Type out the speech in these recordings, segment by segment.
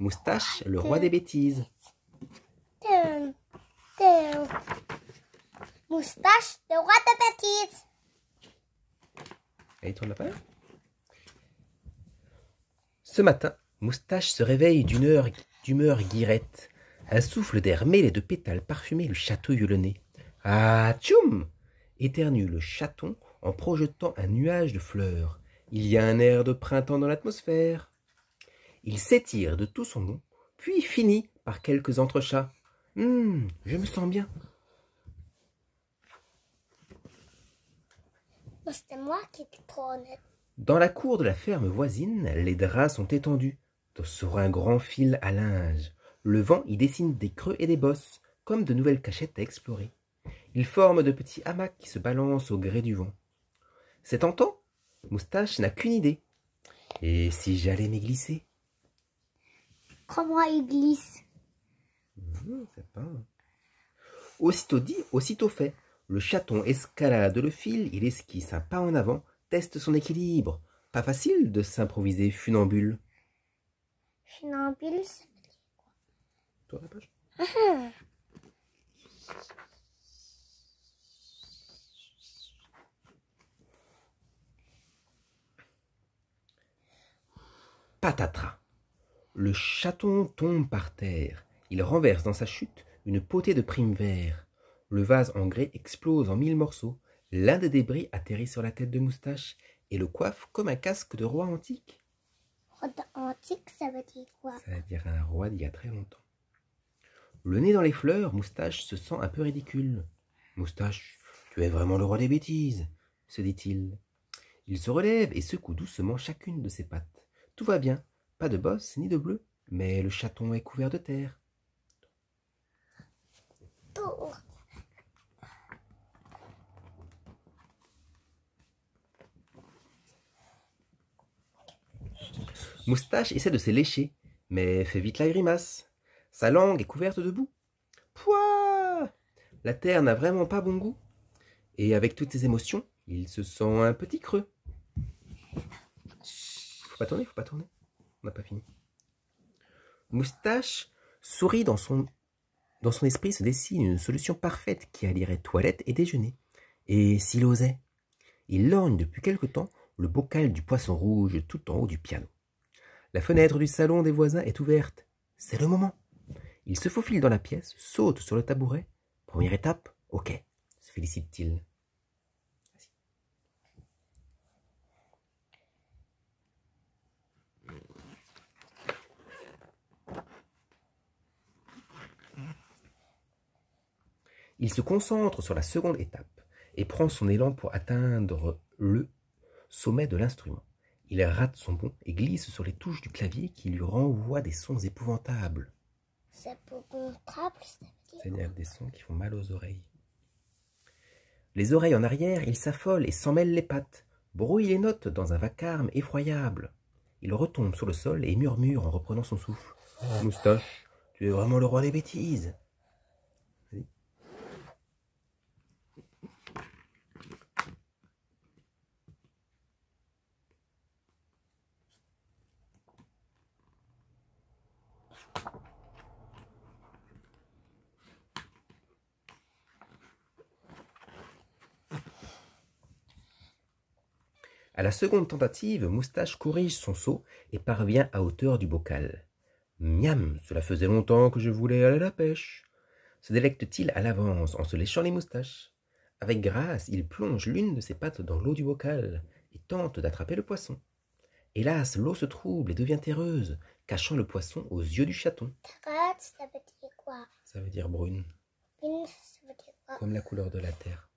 Moustache, le roi des bêtises. Moustache, le roi des bêtises. Allez, tourne la page. Ce matin, Moustache se réveille d'une heure d'humeur guirette. Un souffle d'air mêlé de pétales parfumés le château le Ah, tchoum éternue le chaton en projetant un nuage de fleurs. Il y a un air de printemps dans l'atmosphère. Il s'étire de tout son long, puis finit par quelques entrechats. Hum, je me sens bien. C'est moi qui te Dans la cour de la ferme voisine, les draps sont étendus sur un grand fil à linge. Le vent y dessine des creux et des bosses, comme de nouvelles cachettes à explorer. Ils forment de petits hamacs qui se balancent au gré du vent. C'est tentant Moustache n'a qu'une idée. Et si j'allais m'y glisser Crois-moi, il glisse. pas... Aussitôt dit, aussitôt fait. Le chaton escalade le fil, il esquisse un pas en avant, teste son équilibre. Pas facile de s'improviser funambule. Funambule, c'est quoi Toi la page. Ah ah. Patatras. Le chaton tombe par terre. Il renverse dans sa chute une potée de prime vert. Le vase en grès explose en mille morceaux. L'un des débris atterrit sur la tête de Moustache et le coiffe comme un casque de roi antique. Roi antique, ça veut dire quoi Ça veut dire un roi d'il y a très longtemps. Le nez dans les fleurs, Moustache se sent un peu ridicule. Moustache, tu es vraiment le roi des bêtises, se dit-il. Il se relève et secoue doucement chacune de ses pattes. Tout va bien, pas de bosse ni de bleu, mais le chaton est couvert de terre. Moustache essaie de se lécher, mais fait vite la grimace. Sa langue est couverte de boue. Pouah La terre n'a vraiment pas bon goût. Et avec toutes ses émotions, il se sent un petit creux. Faut pas tourner, faut pas tourner pas fini. Moustache sourit dans son, dans son esprit se dessine une solution parfaite qui allierait toilette et déjeuner. Et s'il osait, il lorgne depuis quelque temps le bocal du poisson rouge tout en haut du piano. La fenêtre du salon des voisins est ouverte. C'est le moment. Il se faufile dans la pièce, saute sur le tabouret. Première étape, ok, se félicite-t-il. Il se concentre sur la seconde étape et prend son élan pour atteindre le sommet de l'instrument. Il rate son bond et glisse sur les touches du clavier qui lui renvoient des sons épouvantables. C'est-à-dire des sons qui font mal aux oreilles. Les oreilles en arrière, il s'affole et s'emmêle mêle les pattes, brouille les notes dans un vacarme effroyable. Il retombe sur le sol et murmure en reprenant son souffle. Moustache, tu es vraiment le roi des bêtises. À la seconde tentative, Moustache corrige son saut et parvient à hauteur du bocal. Miam, cela faisait longtemps que je voulais aller à la pêche. Se délecte-t-il à l'avance en se léchant les moustaches. Avec grâce, il plonge l'une de ses pattes dans l'eau du bocal et tente d'attraper le poisson. Hélas, l'eau se trouble et devient terreuse, cachant le poisson aux yeux du chaton. ça veut dire quoi Ça veut dire brune. Comme la couleur de la terre.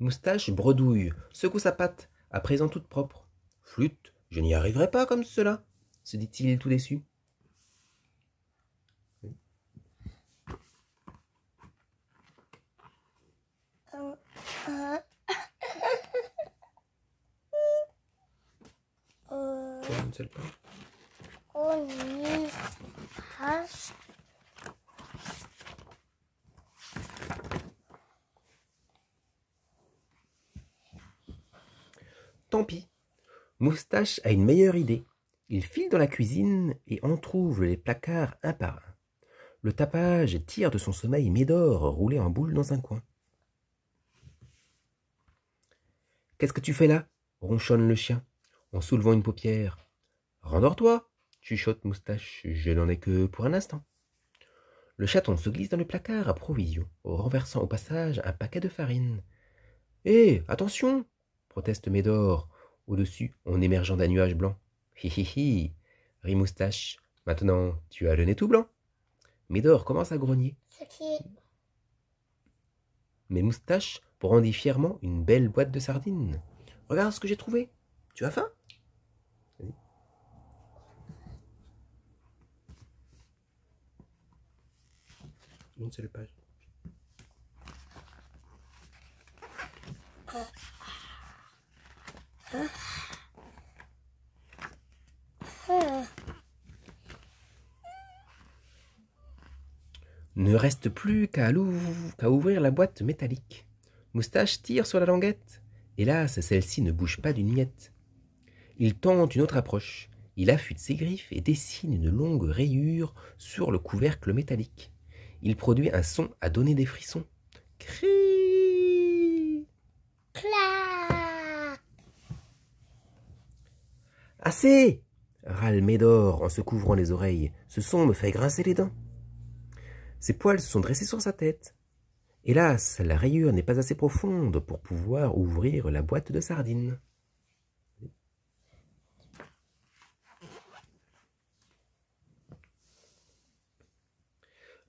Moustache bredouille, secoue sa patte à présent toute propre. Flûte, je n'y arriverai pas comme cela, se dit-il tout déçu. Euh, euh, Tant pis. Moustache a une meilleure idée. Il file dans la cuisine et trouve les placards un par un. Le tapage tire de son sommeil Médor, roulé en boule dans un coin. Qu'est-ce que tu fais là ronchonne le chien, en soulevant une paupière. Rendors-toi, chuchote Moustache, je n'en ai que pour un instant. Le chaton se glisse dans le placard à provisions, renversant au passage un paquet de farine. Hé, eh, attention proteste Médor, au-dessus en émergeant d'un nuage blanc. Hi hi hi Moustache, maintenant tu as le nez tout blanc. Médor commence à grogner. Mais Moustache brandit fièrement une belle boîte de sardines. Regarde ce que j'ai trouvé. Tu as faim Une page. Ah. Ne reste plus qu'à ouvrir la boîte métallique. Moustache tire sur la languette. Hélas, celle-ci ne bouge pas d'une miette. Il tente une autre approche. Il affûte ses griffes et dessine une longue rayure sur le couvercle métallique. Il produit un son à donner des frissons. Cri Assez râle Médor en se couvrant les oreilles. Ce son me fait grincer les dents. Ses poils se sont dressés sur sa tête. Hélas, la rayure n'est pas assez profonde pour pouvoir ouvrir la boîte de sardines.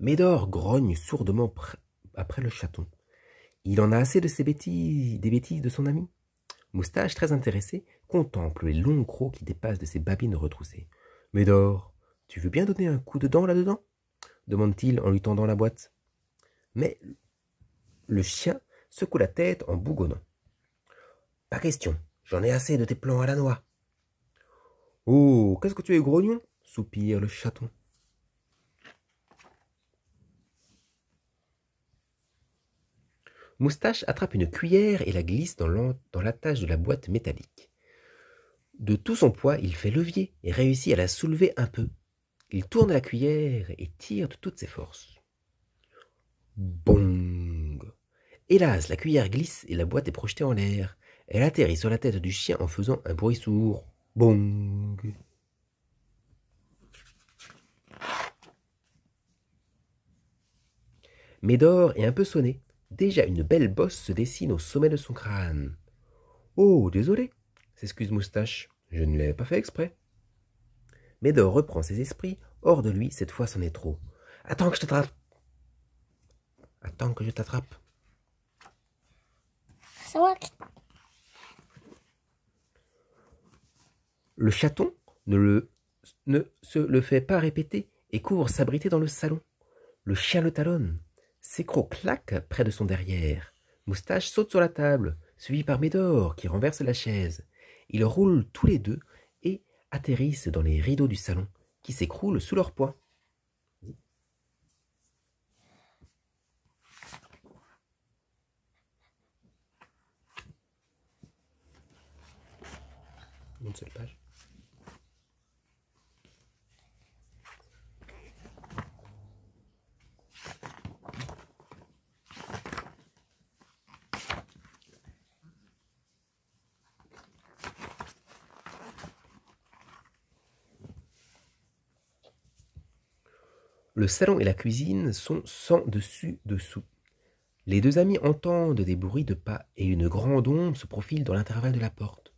Médor grogne sourdement après le chaton. Il en a assez de ces bêtises, des bêtises de son ami. Moustache, très intéressé, contemple les longs crocs qui dépassent de ses babines retroussées. Médor, tu veux bien donner un coup de dent là-dedans demande-t-il en lui tendant la boîte. Mais le chien secoue la tête en bougonnant. Pas question, j'en ai assez de tes plans à la noix. Oh, qu'est-ce que tu es grognon soupire le chaton. Moustache attrape une cuillère et la glisse dans l'attache de la boîte métallique. De tout son poids, il fait levier et réussit à la soulever un peu. Il tourne la cuillère et tire de toutes ses forces. Bong Hélas, la cuillère glisse et la boîte est projetée en l'air. Elle atterrit sur la tête du chien en faisant un bruit sourd. Bong Médor est un peu sonné. Déjà une belle bosse se dessine au sommet de son crâne. Oh, désolé, s'excuse Moustache, je ne l'ai pas fait exprès. Médor reprend ses esprits, hors de lui, cette fois c'en est trop. Attends que je t'attrape. Attends que je t'attrape. Le chaton ne, le, ne se le fait pas répéter et court s'abriter dans le salon. Le chien le talonne sécro claquent près de son derrière. Moustache saute sur la table, suivi par Médor qui renverse la chaise. Ils roulent tous les deux et atterrissent dans les rideaux du salon qui s'écroulent sous leur poids. Le salon et la cuisine sont sans dessus-dessous. Les deux amis entendent des bruits de pas et une grande ombre se profile dans l'intervalle de la porte.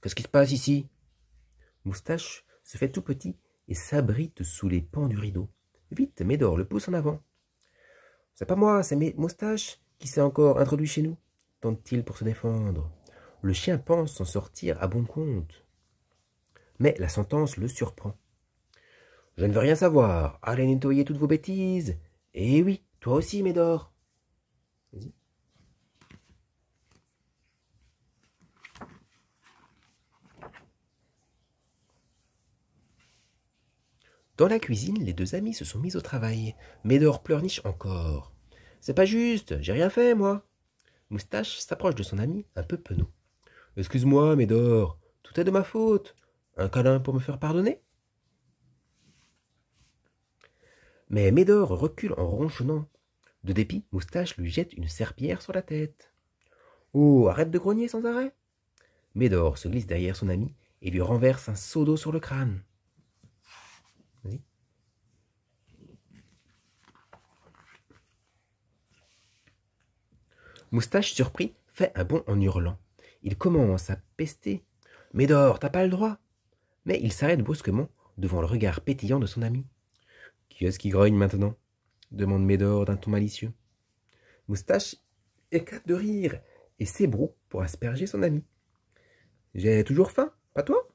Qu'est-ce qui se passe ici Moustache se fait tout petit et s'abrite sous les pans du rideau. Vite, Médor le pousse en avant. C'est pas moi, c'est Moustache qui s'est encore introduit chez nous, tente-t-il pour se défendre. Le chien pense s'en sortir à bon compte. Mais la sentence le surprend. Je ne veux rien savoir. Allez nettoyer toutes vos bêtises. Eh oui, toi aussi, Médor. Dans la cuisine, les deux amis se sont mis au travail. Médor pleurniche encore. C'est pas juste, j'ai rien fait, moi. Moustache s'approche de son ami, un peu penaud. Excuse-moi, Médor, tout est de ma faute. Un câlin pour me faire pardonner Mais Médor recule en ronchonnant. De dépit, Moustache lui jette une serpillère sur la tête. Oh, arrête de grogner sans arrêt Médor se glisse derrière son ami et lui renverse un seau d'eau sur le crâne. Moustache, surpris, fait un bond en hurlant. Il commence à pester. Médor, t'as pas le droit Mais il s'arrête brusquement devant le regard pétillant de son ami. Qui grogne maintenant demande Médor d'un ton malicieux. Moustache éclate de rire et s'ébroue pour asperger son ami. J'ai toujours faim, pas toi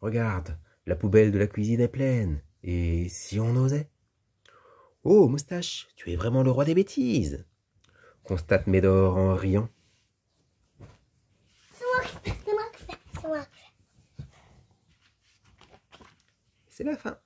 Regarde, la poubelle de la cuisine est pleine. Et si on osait Oh, Moustache, tu es vraiment le roi des bêtises constate Médor en riant. C'est la fin.